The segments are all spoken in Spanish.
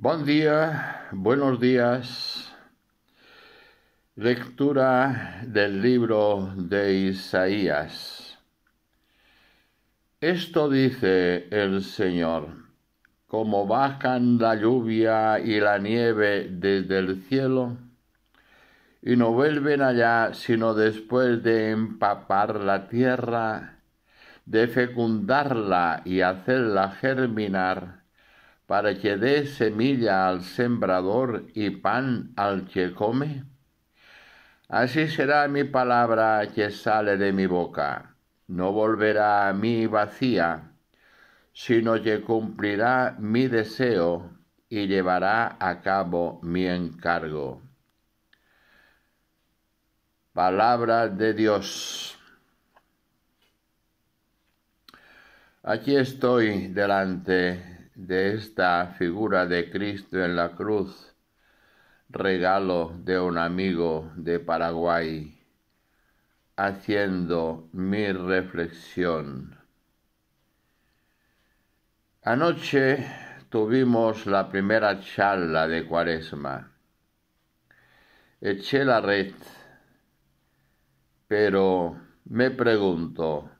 Buen día, buenos días. Lectura del libro de Isaías. Esto dice el Señor, como bajan la lluvia y la nieve desde el cielo, y no vuelven allá sino después de empapar la tierra, de fecundarla y hacerla germinar, para que dé semilla al sembrador y pan al que come? Así será mi palabra que sale de mi boca. No volverá a mí vacía, sino que cumplirá mi deseo y llevará a cabo mi encargo. Palabra de Dios. Aquí estoy delante de esta figura de Cristo en la cruz, regalo de un amigo de Paraguay, haciendo mi reflexión. Anoche tuvimos la primera charla de Cuaresma. Eché la red, pero me pregunto,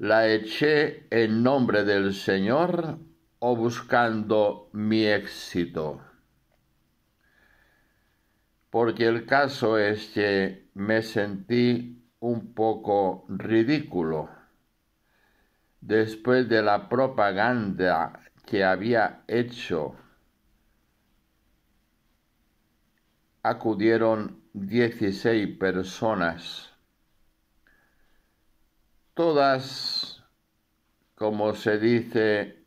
la eché en nombre del Señor o buscando mi éxito. Porque el caso es que me sentí un poco ridículo después de la propaganda que había hecho. Acudieron 16 personas todas, como se dice,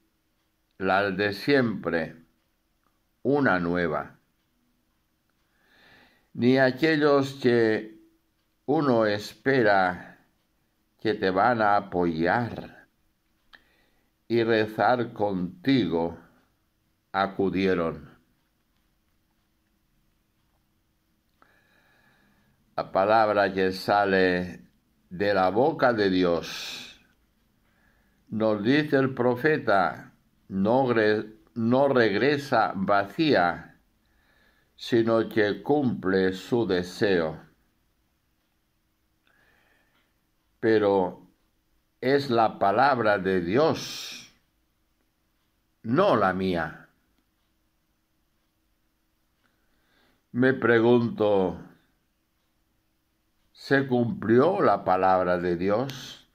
las de siempre, una nueva. Ni aquellos que uno espera que te van a apoyar y rezar contigo acudieron. La palabra que sale de la boca de Dios. Nos dice el profeta, no, regresa vacía, sino que cumple su deseo. Pero es la palabra de Dios, no la mía. Me pregunto, se cumplió la palabra de Dios.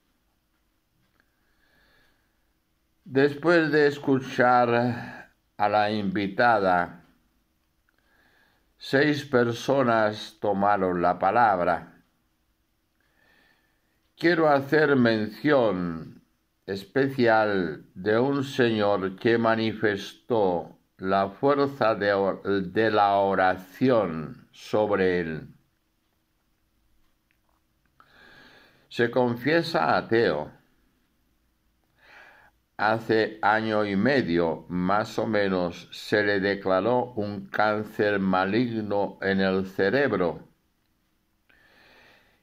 Después de escuchar a la invitada, seis personas tomaron la palabra. Quiero hacer mención especial de un señor que manifestó la fuerza de, la oración sobre él. se confiesa ateo. Hace año y medio, más o menos, se le declaró un cáncer maligno en el cerebro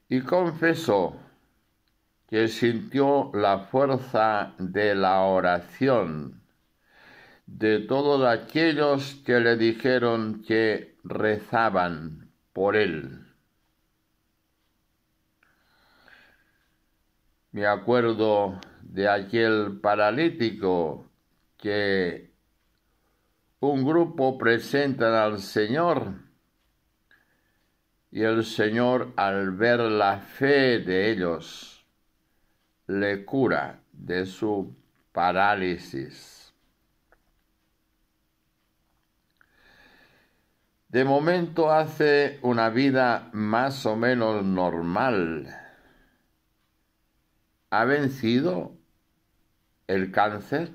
y confesó que sintió la fuerza de la oración de todos aquellos que le dijeron que rezaban por él. Me acuerdo de aquel paralítico que un grupo presenta al Señor y el Señor al ver la fe de ellos le cura de su parálisis. De momento hace una vida más o menos normal ha vencido el cáncer,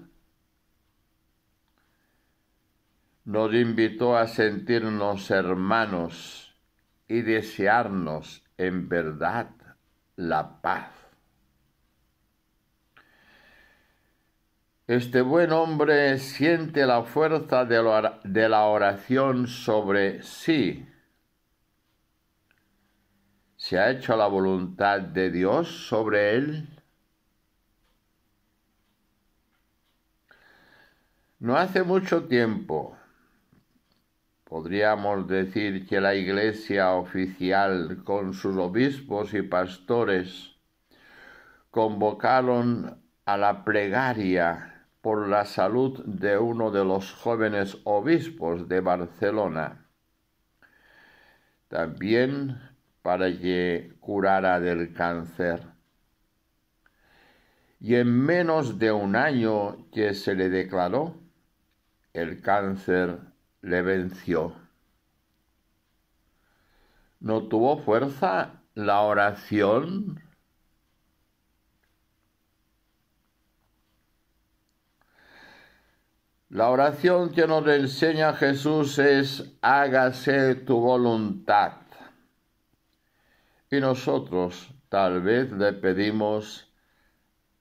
nos invitó a sentirnos hermanos y desearnos en verdad la paz. Este buen hombre siente la fuerza de la oración sobre sí. ¿Se ha hecho la voluntad de Dios sobre él? No hace mucho tiempo, podríamos decir que la Iglesia oficial con sus obispos y pastores convocaron a la plegaria por la salud de uno de los jóvenes obispos de Barcelona. También para que curara del cáncer. Y en menos de un año que se le declaró, el cáncer le venció. ¿No tuvo fuerza la oración? La oración que nos enseña Jesús es hágase tu voluntad. Y nosotros tal vez le pedimos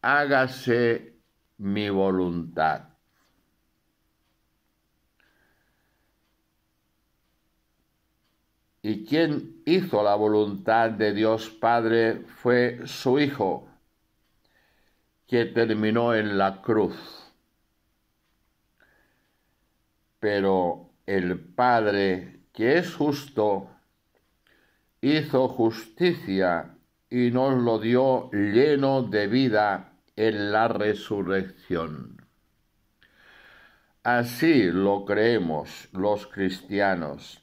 hágase mi voluntad. y quien hizo la voluntad de Dios Padre fue su Hijo, que terminó en la cruz. Pero el Padre, que es justo, hizo justicia y nos lo dio lleno de vida en la resurrección. Así lo creemos los cristianos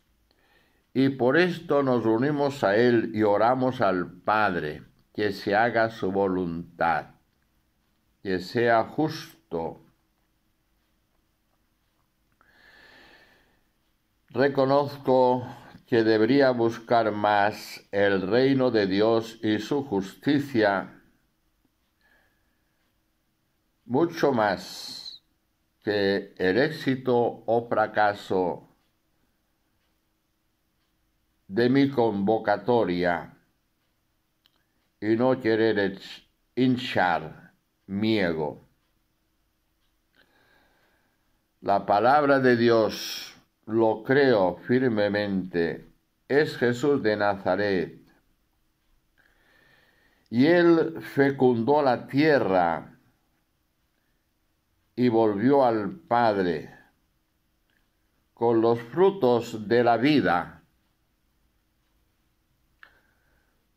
y por esto nos unimos a Él y oramos al Padre, que se haga su voluntad, que sea justo. Reconozco que debería buscar más el reino de Dios y su justicia, mucho más que el éxito o fracaso de mi convocatoria y no querer hinchar mi ego. La palabra de Dios, lo creo firmemente, es Jesús de Nazaret. Y él fecundó la tierra y volvió al Padre con los frutos de la vida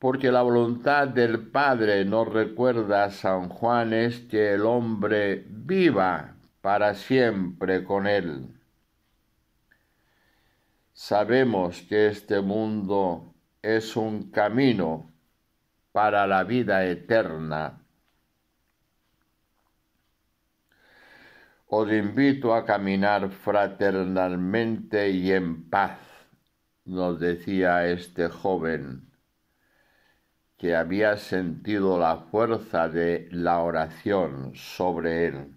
porque la voluntad del Padre nos recuerda a San Juan es que el hombre viva para siempre con él. Sabemos que este mundo es un camino para la vida eterna. Os invito a caminar fraternalmente y en paz, nos decía este joven que había sentido la fuerza de la oración sobre él.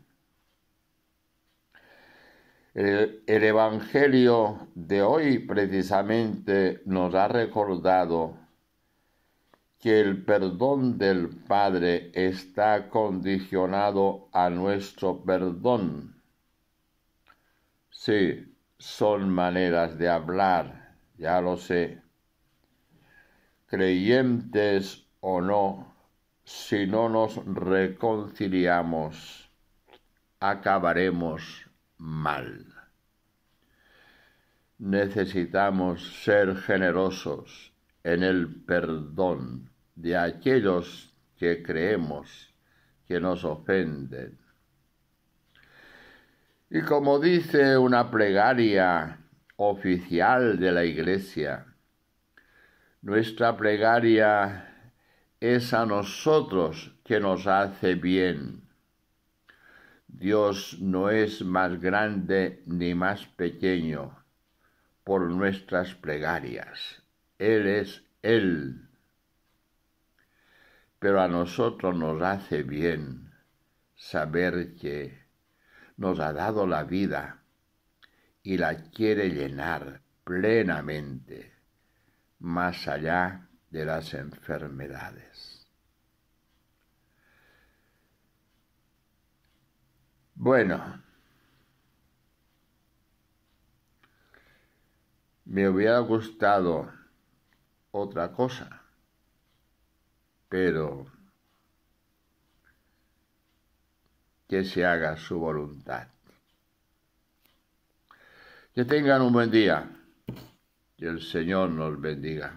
El, Evangelio de hoy precisamente nos ha recordado que el perdón del Padre está condicionado a nuestro perdón. Sí, son maneras de hablar, ya lo sé creyentes o no, si no nos reconciliamos, acabaremos mal. Necesitamos ser generosos en el perdón de aquellos que creemos que nos ofenden. Y como dice una plegaria oficial de la Iglesia, nuestra plegaria es a nosotros que nos hace bien. Dios no es más grande ni más pequeño por nuestras plegarias. Él es Él. Pero a nosotros nos hace bien saber que nos ha dado la vida y la quiere llenar plenamente más allá de las enfermedades. Bueno, me hubiera gustado otra cosa, pero que se haga su voluntad. Que tengan un buen día. Que el Señor nos bendiga.